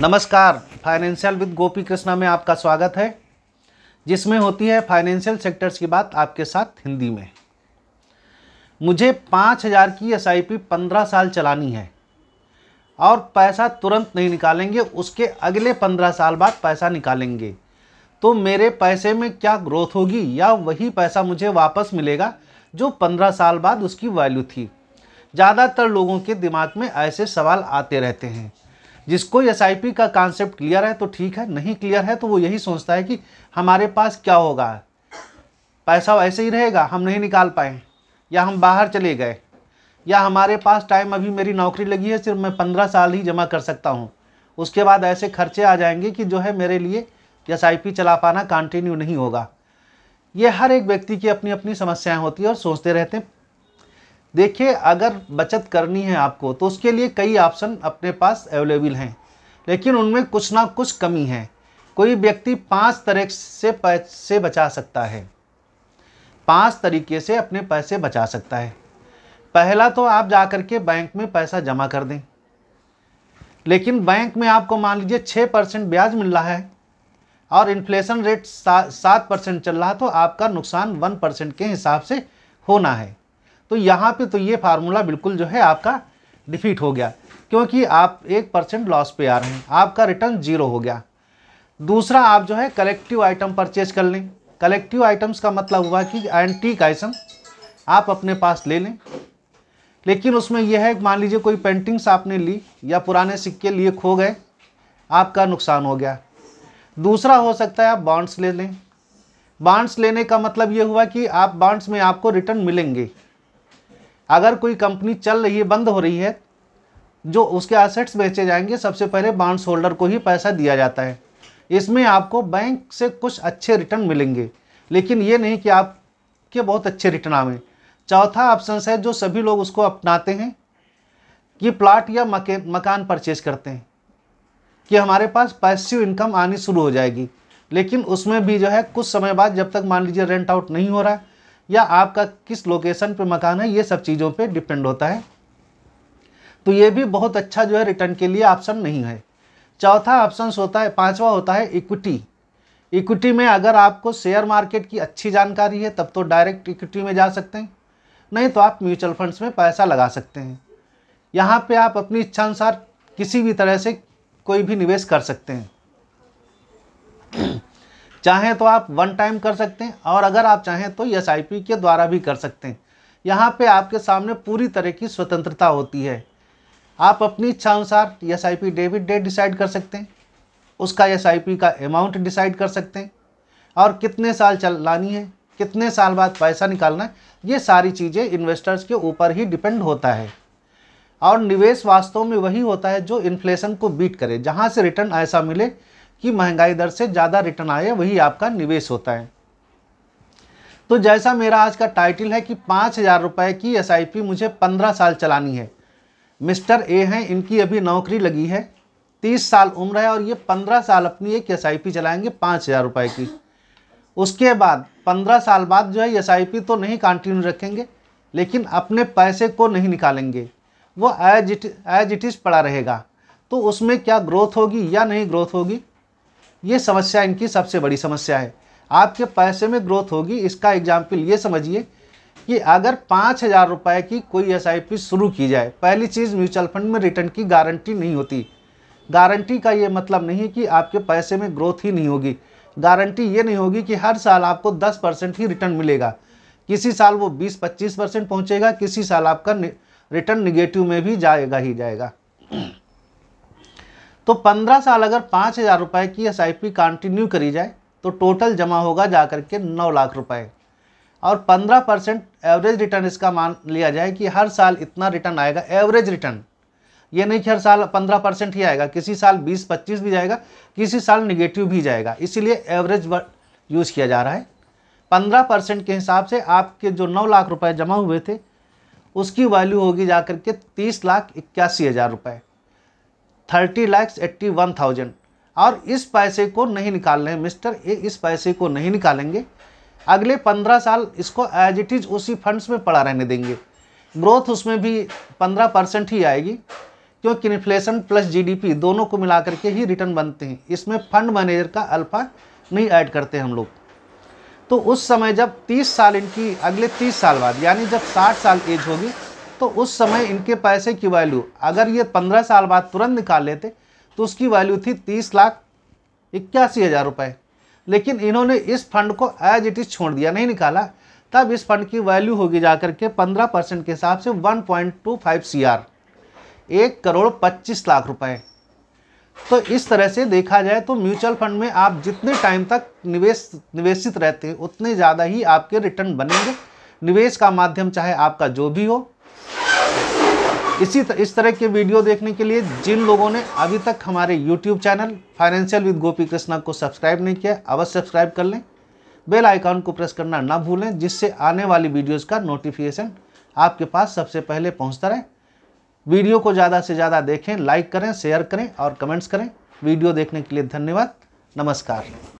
नमस्कार financial with Gopi Krishna में आपका स्वागत है जिसमें होती है फाइनेंशियल सेक्टर्स की बात आपके साथ हिंदी में मुझे पाँच हज़ार की एस आई पी पंद्रह साल चलानी है और पैसा तुरंत नहीं निकालेंगे उसके अगले पंद्रह साल बाद पैसा निकालेंगे तो मेरे पैसे में क्या ग्रोथ होगी या वही पैसा मुझे वापस मिलेगा जो पंद्रह साल बाद उसकी वैल्यू थी ज़्यादातर लोगों के दिमाग में ऐसे सवाल आते रहते हैं जिसको एस का कॉन्सेप्ट क्लियर है तो ठीक है नहीं क्लियर है तो वो यही सोचता है कि हमारे पास क्या होगा पैसा वैसे ही रहेगा हम नहीं निकाल पाए या हम बाहर चले गए या हमारे पास टाइम अभी मेरी नौकरी लगी है सिर्फ मैं पंद्रह साल ही जमा कर सकता हूँ उसके बाद ऐसे खर्चे आ जाएंगे कि जो है मेरे लिए एस चला पाना कंटिन्यू नहीं होगा ये हर एक व्यक्ति की अपनी अपनी समस्याएं होती है और सोचते रहते हैं देखिए अगर बचत करनी है आपको तो उसके लिए कई ऑप्शन अपने पास अवेलेबल हैं लेकिन उनमें कुछ ना कुछ कमी है कोई व्यक्ति पांच तरह से पैसे बचा सकता है पांच तरीके से अपने पैसे बचा सकता है पहला तो आप जा कर के बैंक में पैसा जमा कर दें लेकिन बैंक में आपको मान लीजिए छः परसेंट ब्याज मिल रहा है और इन्फ्लेशन रेट सात परसेंट चल रहा तो आपका नुकसान वन परसेंट के हिसाब से होना है तो यहाँ पे तो ये फार्मूला बिल्कुल जो है आपका डिफीट हो गया क्योंकि आप एक परसेंट लॉस पे आ रहे हैं आपका रिटर्न जीरो हो गया दूसरा आप जो है कलेक्टिव आइटम परचेज कर लें कलेक्टिव आइटम्स का मतलब हुआ कि एंटीक आइसम आप अपने पास ले लें लेकिन उसमें यह है मान लीजिए कोई पेंटिंग्स आपने ली या पुराने सिक्के लिए खो गए आपका नुकसान हो गया दूसरा हो सकता है आप बॉन्ड्स ले लें बॉन्ड्स लेने का मतलब ये हुआ कि आप बॉन्ड्स में आपको रिटर्न मिलेंगे अगर कोई कंपनी चल रही है बंद हो रही है जो उसके एसेट्स बेचे जाएंगे सबसे पहले बॉन्ड्स होल्डर को ही पैसा दिया जाता है इसमें आपको बैंक से कुछ अच्छे रिटर्न मिलेंगे लेकिन ये नहीं कि आपके बहुत अच्छे रिटर्न आवे चौथा ऑप्शन है जो सभी लोग उसको अपनाते हैं कि प्लाट या मके मकान परचेज करते हैं कि हमारे पास पैसिव इनकम आनी शुरू हो जाएगी लेकिन उसमें भी जो है कुछ समय बाद जब तक मान लीजिए रेंट आउट नहीं हो रहा है या आपका किस लोकेशन पे मकान है ये सब चीज़ों पे डिपेंड होता है तो ये भी बहुत अच्छा जो है रिटर्न के लिए ऑप्शन नहीं है चौथा ऑप्शन होता है पांचवा होता है इक्विटी इक्विटी में अगर आपको शेयर मार्केट की अच्छी जानकारी है तब तो डायरेक्ट इक्विटी में जा सकते हैं नहीं तो आप म्यूचुअल फंड्स में पैसा लगा सकते हैं यहाँ पे आप अपनी इच्छानुसार किसी भी तरह से कोई भी निवेश कर सकते हैं चाहें तो आप वन टाइम कर सकते हैं और अगर आप चाहें तो एस के द्वारा भी कर सकते हैं यहाँ पे आपके सामने पूरी तरह की स्वतंत्रता होती है आप अपनी इच्छा अनुसार एस आई पी डेबिट डेट डिसाइड कर सकते हैं उसका एस आई पी का अमाउंट डिसाइड कर सकते हैं और कितने साल चलानी है कितने साल बाद पैसा निकालना है ये सारी चीज़ें इन्वेस्टर्स के ऊपर ही डिपेंड होता है और निवेश वास्तव में वही होता है जो इन्फ्लेशन को बीट करे जहाँ से रिटर्न ऐसा मिले कि महंगाई दर से ज़्यादा रिटर्न आए वही आपका निवेश होता है तो जैसा मेरा आज का टाइटल है कि पाँच हज़ार रुपये की एस मुझे पंद्रह साल चलानी है मिस्टर ए हैं इनकी अभी नौकरी लगी है तीस साल उम्र है और ये पंद्रह साल अपनी एक एस चलाएंगे पाँच हज़ार रुपये की उसके बाद पंद्रह साल बाद जो है एस तो नहीं कंटिन्यू रखेंगे लेकिन अपने पैसे को नहीं निकालेंगे वो as it as it is पड़ा रहेगा तो उसमें क्या ग्रोथ होगी या नहीं ग्रोथ होगी ये समस्या इनकी सबसे बड़ी समस्या है आपके पैसे में ग्रोथ होगी इसका एग्जाम्पल ये समझिए कि अगर पाँच हज़ार रुपये की कोई एस शुरू की जाए पहली चीज़ म्यूचुअल फंड में रिटर्न की गारंटी नहीं होती गारंटी का ये मतलब नहीं कि आपके पैसे में ग्रोथ ही नहीं होगी गारंटी ये नहीं होगी कि हर साल आपको 10 परसेंट ही रिटर्न मिलेगा किसी साल वो 20-25 परसेंट पहुँचेगा किसी साल आपका रिटर्न निगेटिव में भी जाएगा ही जाएगा तो पंद्रह साल अगर पाँच हज़ार रुपये की एस आई पी कंटिन्यू करी जाए तो टोटल जमा होगा जा कर के नौ लाख रुपए और पंद्रह परसेंट एवरेज रिटर्न इसका मान लिया जाए कि हर साल इतना रिटर्न आएगा एवरेज रिटर्न ये नहीं कि हर साल पंद्रह परसेंट ही आएगा किसी साल बीस पच्चीस भी जाएगा किसी साल निगेटिव भी जाएगा इसीलिए एवरेज यूज़ किया जा रहा है पंद्रह परसेंट के हिसाब से आपके जो नौ लाख रुपए जमा हुए थे उसकी वैल्यू होगी जा कर के तीस लाख इक्यासी हज़ार रुपये thirty lakhs eighty one thousand और इस पैसे को नहीं निकालने मिस्टर ए इस पैसे को नहीं निकालेंगे अगले पंद्रह साल इसको एज इट इज़ उसी फंड्स में पड़ा रहने देंगे ग्रोथ उसमें भी पंद्रह परसेंट ही आएगी क्योंकि इन्फ्लेशन प्लस जीडीपी दोनों को मिला करके ही रिटर्न बनते हैं इसमें फंड मैनेजर का अल्फ़ा नहीं ऐड करते हम लोग तो उस समय जब 30 साल इनकी अगले 30 साल बाद यानी जब 60 साल एज होगी तो उस समय इनके पैसे की वैल्यू अगर ये पंद्रह साल बाद तुरंत निकाल लेते तो उसकी वैल्यू थी तीस लाख इक्यासी हज़ार रुपये लेकिन इन्होंने इस फंड को एज इट इज़ छोड़ दिया नहीं निकाला तब इस फंड की वैल्यू होगी जा के पंद्रह परसेंट के हिसाब से one point two five C R एक करोड़ पच्चीस लाख रुपए तो इस तरह से देखा जाए तो म्यूचुअल फंड में आप जितने टाइम तक निवेश निवेशित रहते हैं उतने ज़्यादा ही आपके रिटर्न बनेंगे निवेश का माध्यम चाहे आपका जो भी हो इसी तर, इस तरह के वीडियो देखने के लिए जिन लोगों ने अभी तक हमारे YouTube channel financial with Gopi Krishna को सब्सक्राइब नहीं किया अवश्य सब्सक्राइब कर लें बेल आइकॉन को प्रेस करना ना भूलें जिससे आने वाली वीडियोस का नोटिफिकेशन आपके पास सबसे पहले पहुंचता रहे वीडियो को ज़्यादा से ज़्यादा देखें लाइक करें शेयर करें और कमेंट्स करें वीडियो देखने के लिए धन्यवाद नमस्कार